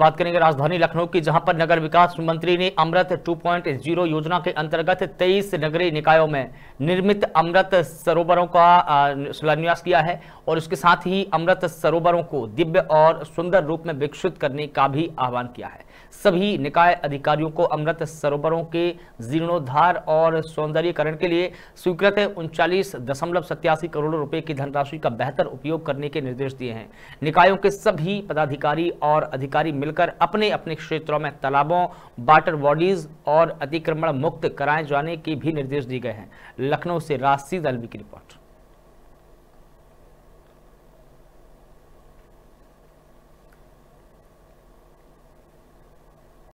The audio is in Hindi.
बात करेंगे राजधानी लखनऊ की जहां पर नगर विकास मंत्री ने अमृत 2.0 योजना के अंतर्गत 23 नगरीय निकायों में निर्मित अमृत सरोवरों का शिलान्यास किया है और उसके साथ ही अमृत सरोवरों को दिव्य और सुंदर रूप में विकसित करने का भी आह्वान किया है सभी निकाय अधिकारियों को अमृत सरोवरों के जीर्णोद्धार और सौंदर्यकरण के लिए स्वीकृत उनचालीस करोड़ रुपए की धनराशि का बेहतर उपयोग करने के निर्देश दिए हैं निकायों के सभी पदाधिकारी और अधिकारी मिलकर अपने अपने क्षेत्रों में तालाबों वाटर बॉडीज और अतिक्रमण मुक्त कराए जाने के भी निर्देश दिए गए हैं लखनऊ से राशि दलवी की रिपोर्ट